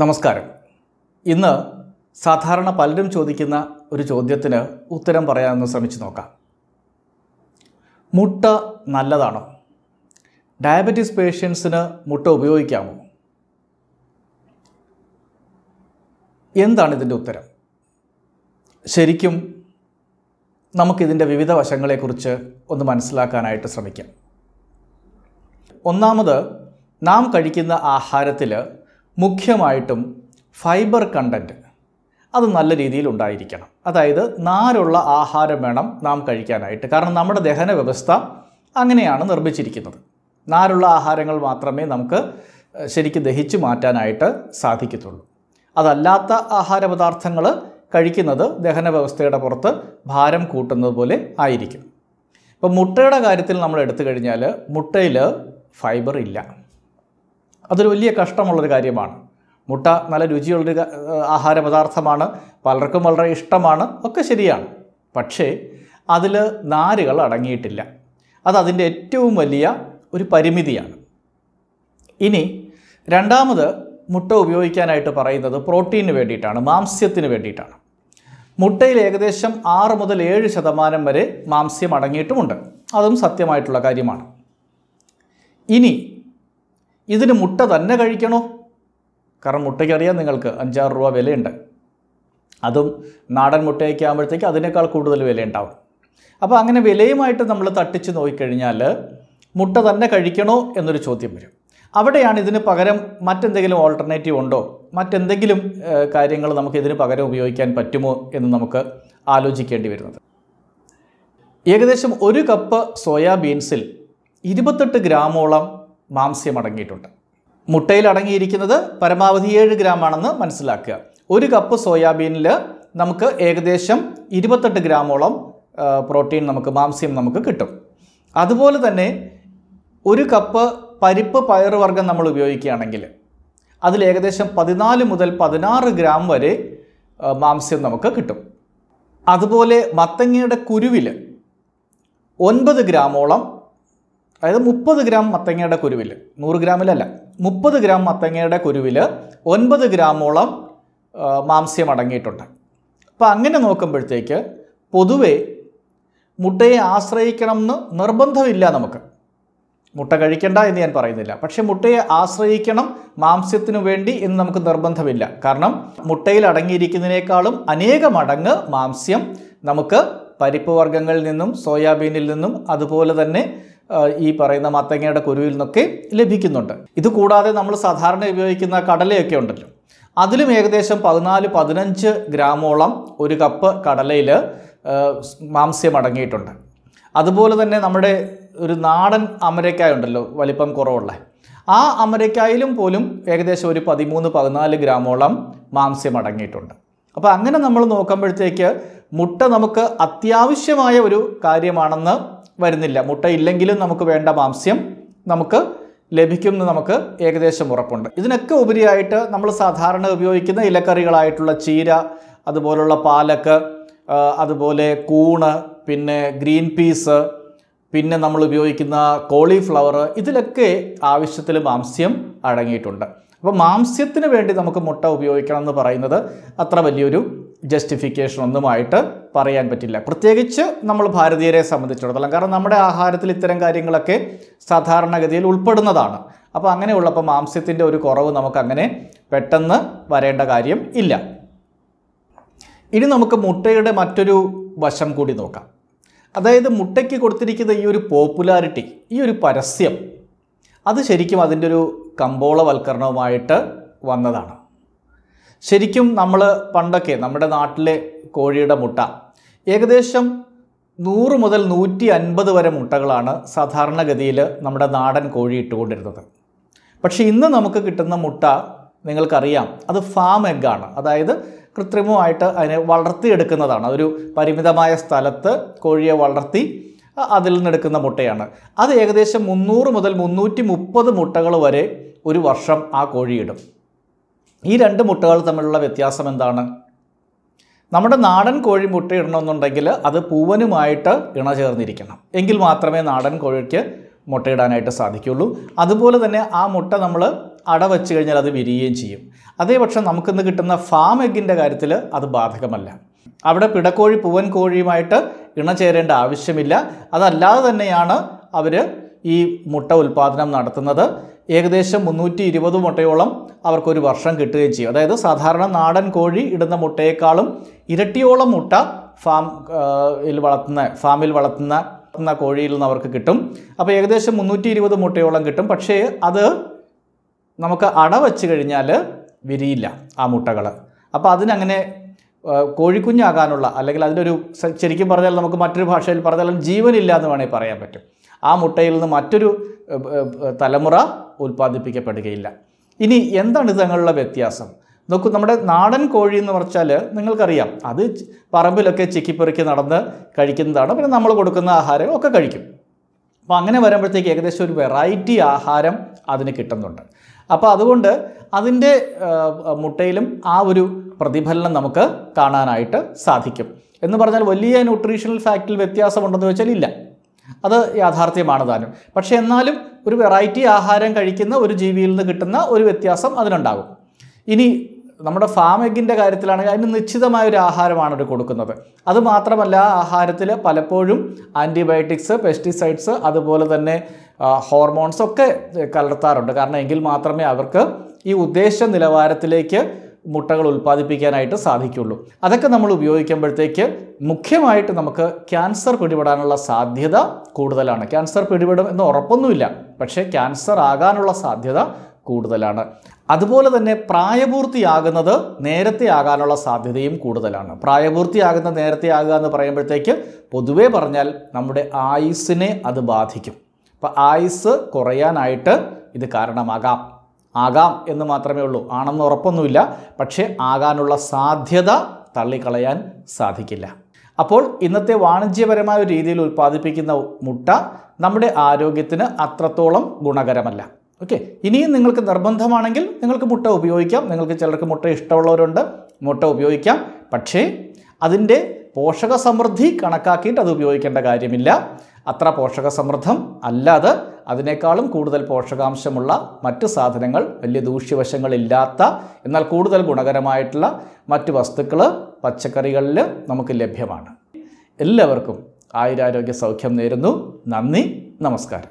നമസ്കാരം ഇന്ന് സാധാരണ പലരും ചോദിക്കുന്ന ഒരു ചോദ്യത്തിന് ഉത്തരം പറയാമെന്ന് ശ്രമിച്ചു നോക്കാം മുട്ട നല്ലതാണോ ഡയബറ്റീസ് പേഷ്യൻസിന് മുട്ട ഉപയോഗിക്കാമോ എന്താണ് ഇതിൻ്റെ ഉത്തരം ശരിക്കും നമുക്കിതിൻ്റെ വിവിധ വശങ്ങളെക്കുറിച്ച് ഒന്ന് മനസ്സിലാക്കാനായിട്ട് ശ്രമിക്കാം ഒന്നാമത് നാം കഴിക്കുന്ന ആഹാരത്തിൽ മുഖ്യമായിട്ടും ഫൈബർ കണ്ടൻറ്റ് അത് നല്ല രീതിയിൽ ഉണ്ടായിരിക്കണം അതായത് നാരുള്ള ആഹാരം വേണം നാം കഴിക്കാനായിട്ട് കാരണം നമ്മുടെ ദഹന വ്യവസ്ഥ അങ്ങനെയാണ് നിർമ്മിച്ചിരിക്കുന്നത് നാരുള്ള ആഹാരങ്ങൾ മാത്രമേ നമുക്ക് ശരിക്കും ദഹിച്ചു മാറ്റാനായിട്ട് സാധിക്കത്തുള്ളൂ അതല്ലാത്ത ആഹാര പദാർത്ഥങ്ങൾ കഴിക്കുന്നത് ദഹന വ്യവസ്ഥയുടെ പുറത്ത് ഭാരം കൂട്ടുന്നത് പോലെ ആയിരിക്കും ഇപ്പോൾ മുട്ടയുടെ കാര്യത്തിൽ നമ്മൾ എടുത്തു കഴിഞ്ഞാൽ മുട്ടയിൽ ഫൈബർ ഇല്ല അതൊരു വലിയ കഷ്ടമുള്ളൊരു കാര്യമാണ് മുട്ട നല്ല രുചിയുള്ളൊരു ആഹാര പദാർത്ഥമാണ് പലർക്കും വളരെ ഇഷ്ടമാണ് ഒക്കെ ശരിയാണ് പക്ഷേ അതിൽ നാരുകൾ അടങ്ങിയിട്ടില്ല അത് അതിൻ്റെ ഏറ്റവും വലിയ ഒരു പരിമിതിയാണ് ഇനി രണ്ടാമത് മുട്ട ഉപയോഗിക്കാനായിട്ട് പറയുന്നത് പ്രോട്ടീന് വേണ്ടിയിട്ടാണ് മാംസ്യത്തിന് വേണ്ടിയിട്ടാണ് മുട്ടയിൽ ഏകദേശം ആറ് മുതൽ ഏഴ് ശതമാനം വരെ മാംസ്യം അടങ്ങിയിട്ടുമുണ്ട് അതും സത്യമായിട്ടുള്ള കാര്യമാണ് ഇനി ഇതിന് മുട്ട തന്നെ കഴിക്കണോ കാരണം മുട്ടയ്ക്കറിയാം നിങ്ങൾക്ക് അഞ്ചാറ് രൂപ വിലയുണ്ട് അതും നാടൻ മുട്ടയൊക്കെ ആകുമ്പോഴത്തേക്ക് അതിനേക്കാൾ കൂടുതൽ വിലയുണ്ടാവും അപ്പോൾ അങ്ങനെ വിലയുമായിട്ട് നമ്മൾ തട്ടിച്ച് നോക്കിക്കഴിഞ്ഞാൽ മുട്ട തന്നെ കഴിക്കണോ എന്നൊരു ചോദ്യം വരും അവിടെയാണ് ഇതിന് പകരം മറ്റെന്തെങ്കിലും ഓൾട്ടർനേറ്റീവ് ഉണ്ടോ മറ്റെന്തെങ്കിലും കാര്യങ്ങൾ നമുക്ക് ഇതിന് പകരം ഉപയോഗിക്കാൻ പറ്റുമോ എന്ന് നമുക്ക് ആലോചിക്കേണ്ടി വരുന്നത് ഏകദേശം ഒരു കപ്പ് സോയാബീൻസിൽ ഇരുപത്തെട്ട് ഗ്രാമോളം മാംസ്യം അടങ്ങിയിട്ടുണ്ട് മുട്ടയിൽ അടങ്ങിയിരിക്കുന്നത് പരമാവധി ഏഴ് ഗ്രാം ആണെന്ന് മനസ്സിലാക്കുക ഒരു കപ്പ് സോയാബീനിൽ നമുക്ക് ഏകദേശം ഇരുപത്തെട്ട് ഗ്രാമോളം പ്രോട്ടീൻ നമുക്ക് മാംസ്യം നമുക്ക് കിട്ടും അതുപോലെ തന്നെ ഒരു കപ്പ് പരിപ്പ് പയറുവർഗ്ഗം നമ്മൾ ഉപയോഗിക്കുകയാണെങ്കിൽ അതിൽ ഏകദേശം പതിനാല് മുതൽ പതിനാറ് ഗ്രാം വരെ മാംസ്യം നമുക്ക് കിട്ടും അതുപോലെ മത്തങ്ങയുടെ കുരുവിൽ ഒൻപത് ഗ്രാമോളം അതായത് മുപ്പത് ഗ്രാം മത്തങ്ങയുടെ കുരുവിൽ നൂറ് ഗ്രാമിലല്ല മുപ്പത് ഗ്രാം മത്തങ്ങയുടെ കുരുവിൽ ഒൻപത് ഗ്രാമോളം മാംസ്യം അടങ്ങിയിട്ടുണ്ട് അപ്പോൾ അങ്ങനെ നോക്കുമ്പോഴത്തേക്ക് പൊതുവെ മുട്ടയെ ആശ്രയിക്കണം എന്ന് നിർബന്ധമില്ല നമുക്ക് മുട്ട കഴിക്കണ്ട എന്ന് ഞാൻ പറയുന്നില്ല പക്ഷേ മുട്ടയെ ആശ്രയിക്കണം മാംസ്യത്തിനു വേണ്ടി എന്ന് നമുക്ക് നിർബന്ധമില്ല കാരണം മുട്ടയിൽ അടങ്ങിയിരിക്കുന്നതിനേക്കാളും അനേകം അടങ്ങ് മാംസ്യം നമുക്ക് പരിപ്പ് വർഗ്ഗങ്ങളിൽ നിന്നും സോയാബീനിൽ നിന്നും അതുപോലെ തന്നെ ഈ പറയുന്ന മത്തങ്ങയുടെ കുരുവിൽ നിന്നൊക്കെ ലഭിക്കുന്നുണ്ട് ഇതുകൂടാതെ നമ്മൾ സാധാരണ ഉപയോഗിക്കുന്ന കടലയൊക്കെ ഉണ്ടല്ലോ അതിലും ഏകദേശം പതിനാല് പതിനഞ്ച് ഗ്രാമോളം ഒരു കപ്പ് കടലയിൽ മാംസ്യം അടങ്ങിയിട്ടുണ്ട് അതുപോലെ തന്നെ നമ്മുടെ ഒരു നാടൻ അമരക്കായ ഉണ്ടല്ലോ വലിപ്പം കുറവുള്ള ആ അമരക്കായലും പോലും ഏകദേശം ഒരു പതിമൂന്ന് പതിനാല് ഗ്രാമോളം മാംസ്യം അടങ്ങിയിട്ടുണ്ട് അപ്പോൾ അങ്ങനെ നമ്മൾ നോക്കുമ്പോഴത്തേക്ക് മുട്ട നമുക്ക് അത്യാവശ്യമായ ഒരു കാര്യമാണെന്ന് വരുന്നില്ല മുട്ട ഇല്ലെങ്കിലും നമുക്ക് വേണ്ട മാംസ്യം നമുക്ക് ലഭിക്കുമെന്ന് നമുക്ക് ഏകദേശം ഉറപ്പുണ്ട് ഇതിനൊക്കെ ഉപരിയായിട്ട് നമ്മൾ സാധാരണ ഉപയോഗിക്കുന്ന ഇലക്കറികളായിട്ടുള്ള ചീര അതുപോലുള്ള പാലക്ക് അതുപോലെ കൂണ് പിന്നെ ഗ്രീൻ പീസ് പിന്നെ നമ്മൾ ഉപയോഗിക്കുന്ന കോളിഫ്ലവർ ഇതിലൊക്കെ ആവശ്യത്തിൽ മാംസ്യം അടങ്ങിയിട്ടുണ്ട് അപ്പോൾ മാംസ്യത്തിന് വേണ്ടി നമുക്ക് മുട്ട ഉപയോഗിക്കണം എന്ന് പറയുന്നത് അത്ര വലിയൊരു ജസ്റ്റിഫിക്കേഷൻ ഒന്നുമായിട്ട് പറയാൻ പറ്റില്ല പ്രത്യേകിച്ച് നമ്മൾ ഭാരതീയരെ സംബന്ധിച്ചിടത്തോളം കാരണം നമ്മുടെ ആഹാരത്തിൽ ഇത്തരം കാര്യങ്ങളൊക്കെ സാധാരണഗതിയിൽ ഉൾപ്പെടുന്നതാണ് അപ്പോൾ അങ്ങനെയുള്ളപ്പോൾ മാംസ്യത്തിൻ്റെ ഒരു കുറവ് നമുക്കങ്ങനെ പെട്ടെന്ന് വരേണ്ട കാര്യം ഇല്ല ഇനി നമുക്ക് മുട്ടയുടെ മറ്റൊരു വശം കൂടി നോക്കാം അതായത് മുട്ടയ്ക്ക് കൊടുത്തിരിക്കുന്ന ഈ ഒരു പോപ്പുലാരിറ്റി ഈ ഒരു പരസ്യം അത് ശരിക്കും അതിൻ്റെ ഒരു കമ്പോളവൽക്കരണവുമായിട്ട് വന്നതാണ് ശരിക്കും നമ്മൾ പണ്ടൊക്കെ നമ്മുടെ നാട്ടിലെ കോഴിയുടെ മുട്ട ഏകദേശം നൂറ് മുതൽ നൂറ്റി അൻപത് വരെ മുട്ടകളാണ് സാധാരണഗതിയിൽ നമ്മുടെ നാടൻ കോഴി ഇട്ടുകൊണ്ടിരുന്നത് പക്ഷേ ഇന്ന് നമുക്ക് കിട്ടുന്ന മുട്ട നിങ്ങൾക്കറിയാം അത് ഫാം എഗ്ഗാണ് അതായത് കൃത്രിമമായിട്ട് അതിനെ വളർത്തിയെടുക്കുന്നതാണ് ഒരു പരിമിതമായ സ്ഥലത്ത് കോഴിയെ വളർത്തി അതിൽ നിന്നെടുക്കുന്ന മുട്ടയാണ് അത് ഏകദേശം മുന്നൂറ് മുതൽ മുന്നൂറ്റി മുപ്പത് മുട്ടകൾ വരെ ഒരു വർഷം ആ കോഴിയിടും ഈ രണ്ട് മുട്ടകൾ തമ്മിലുള്ള വ്യത്യാസം എന്താണ് നമ്മുടെ നാടൻ കോഴി മുട്ട ഇടണമെന്നുണ്ടെങ്കിൽ അത് പൂവനുമായിട്ട് ഇണ ചേർന്നിരിക്കണം എങ്കിൽ മാത്രമേ നാടൻ കോഴിക്ക് മുട്ടയിടാനായിട്ട് സാധിക്കുകയുള്ളൂ അതുപോലെ തന്നെ ആ മുട്ട നമ്മൾ അട വെച്ച് കഴിഞ്ഞാൽ അത് വിരിയുകയും ചെയ്യും അതേപക്ഷം നമുക്കിന്ന് കിട്ടുന്ന ഫാം എഗ്ഗിൻ്റെ കാര്യത്തിൽ അത് ബാധകമല്ല അവിടെ പിടക്കോഴി പൂവൻ കോഴിയുമായിട്ട് ഇണ ചേരേണ്ട ആവശ്യമില്ല അതല്ലാതെ തന്നെയാണ് അവർ ഈ മുട്ട ഉൽപ്പാദനം നടത്തുന്നത് ഏകദേശം മുന്നൂറ്റി ഇരുപത് മുട്ടയോളം അവർക്കൊരു വർഷം കിട്ടുകയും ചെയ്യും അതായത് സാധാരണ നാടൻ കോഴി ഇടുന്ന മുട്ടയേക്കാളും ഇരട്ടിയോളം മുട്ട ഫാം വളർത്തുന്ന ഫാമിൽ വളർത്തുന്ന വളർത്തുന്ന കോഴിയിൽ നിന്ന് അവർക്ക് കിട്ടും അപ്പോൾ ഏകദേശം മുന്നൂറ്റി ഇരുപത് മുട്ടയോളം കിട്ടും പക്ഷേ അത് നമുക്ക് അട വെച്ച് കഴിഞ്ഞാൽ വിരിയില്ല ആ മുട്ടകൾ അപ്പോൾ അതിനങ്ങനെ കോഴിക്കുഞ്ഞാകാനുള്ള അല്ലെങ്കിൽ അതിനൊരു ശരിക്കും പറഞ്ഞാൽ നമുക്ക് മറ്റൊരു ഭാഷയിൽ പറഞ്ഞാൽ ജീവനില്ല എന്ന് വേണമെങ്കിൽ പറയാൻ പറ്റും ആ മുട്ടയിൽ നിന്ന് മറ്റൊരു തലമുറ ഉൽപ്പാദിപ്പിക്കപ്പെടുകയില്ല ഇനി എന്താണ് ഇതങ്ങളുടെ വ്യത്യാസം നോക്കൂ നമ്മുടെ നാടൻ കോഴി എന്ന് പറഞ്ഞാൽ നിങ്ങൾക്കറിയാം അത് പറമ്പിലൊക്കെ ചിക്കിപ്പെറുക്കി നടന്ന് കഴിക്കുന്നതാണ് പിന്നെ നമ്മൾ കൊടുക്കുന്ന ആഹാരം ഒക്കെ കഴിക്കും അപ്പോൾ അങ്ങനെ വരുമ്പോഴത്തേക്ക് ഏകദേശം ഒരു വെറൈറ്റി ആഹാരം അതിന് കിട്ടുന്നുണ്ട് അപ്പോൾ അതുകൊണ്ട് അതിൻ്റെ മുട്ടയിലും ആ ഒരു പ്രതിഫലനം നമുക്ക് കാണാനായിട്ട് സാധിക്കും എന്ന് പറഞ്ഞാൽ വലിയ ന്യൂട്രീഷണൽ ഫാക്റ്റിൽ വ്യത്യാസമുണ്ടെന്ന് വെച്ചാൽ ഇല്ല അത് യാഥാർത്ഥ്യമാണ് താനും പക്ഷേ എന്നാലും ഒരു വെറൈറ്റി ആഹാരം കഴിക്കുന്ന ഒരു ജീവിയിൽ നിന്ന് കിട്ടുന്ന ഒരു വ്യത്യാസം അതിനുണ്ടാകും ഇനി നമ്മുടെ ഫാം എഗിൻ്റെ കാര്യത്തിലാണെങ്കിൽ അതിന് ഒരു ആഹാരമാണ് അവർ കൊടുക്കുന്നത് അതുമാത്രമല്ല ആഹാരത്തിൽ പലപ്പോഴും ആൻറ്റിബയോട്ടിക്സ് പെസ്റ്റിസൈഡ്സ് അതുപോലെ തന്നെ ഹോർമോൺസ് ഒക്കെ കലർത്താറുണ്ട് കാരണം എങ്കിൽ മാത്രമേ അവർക്ക് ഈ ഉദ്ദേശ നിലവാരത്തിലേക്ക് മുട്ടകൾ ഉൽപ്പാദിപ്പിക്കാനായിട്ട് സാധിക്കുള്ളൂ അതൊക്കെ നമ്മൾ ഉപയോഗിക്കുമ്പോഴത്തേക്ക് മുഖ്യമായിട്ട് നമുക്ക് ക്യാൻസർ പിടിപെടാനുള്ള സാധ്യത കൂടുതലാണ് ക്യാൻസർ പിടിപെടും എന്ന് ഉറപ്പൊന്നുമില്ല പക്ഷേ ക്യാൻസർ ആകാനുള്ള സാധ്യത കൂടുതലാണ് അതുപോലെ തന്നെ പ്രായപൂർത്തിയാകുന്നത് നേരത്തെ ആകാനുള്ള സാധ്യതയും കൂടുതലാണ് പ്രായപൂർത്തിയാകുന്ന നേരത്തെ ആകുക എന്ന് പറയുമ്പോഴത്തേക്ക് പൊതുവേ പറഞ്ഞാൽ നമ്മുടെ ആയുസ്സിനെ അത് ബാധിക്കും അപ്പോൾ ആയുസ് കുറയാനായിട്ട് ഇത് കാരണമാകാം ആകാം എന്ന് മാത്രമേ ഉള്ളൂ ആണെന്ന് ഉറപ്പൊന്നുമില്ല പക്ഷേ ആകാനുള്ള സാധ്യത തള്ളിക്കളയാൻ സാധിക്കില്ല അപ്പോൾ ഇന്നത്തെ വാണിജ്യപരമായ രീതിയിൽ ഉൽപ്പാദിപ്പിക്കുന്ന മുട്ട നമ്മുടെ ആരോഗ്യത്തിന് അത്രത്തോളം ഗുണകരമല്ല ഓക്കെ ഇനിയും നിങ്ങൾക്ക് നിർബന്ധമാണെങ്കിൽ നിങ്ങൾക്ക് മുട്ട ഉപയോഗിക്കാം നിങ്ങൾക്ക് ചിലർക്ക് മുട്ട ഇഷ്ടമുള്ളവരുണ്ട് മുട്ട ഉപയോഗിക്കാം പക്ഷേ അതിൻ്റെ പോഷക സമൃദ്ധി കണക്കാക്കിയിട്ട് അത് ഉപയോഗിക്കേണ്ട കാര്യമില്ല അത്ര പോഷക സമൃദ്ധം അല്ലാതെ അതിനേക്കാളും കൂടുതൽ പോഷകാംശമുള്ള മറ്റ് സാധനങ്ങൾ വലിയ ദൂഷ്യവശങ്ങളില്ലാത്ത എന്നാൽ കൂടുതൽ ഗുണകരമായിട്ടുള്ള മറ്റ് വസ്തുക്കൾ പച്ചക്കറികളിൽ നമുക്ക് ലഭ്യമാണ് എല്ലാവർക്കും ആയുരാരോഗ്യ സൗഖ്യം നേരുന്നു നന്ദി നമസ്കാരം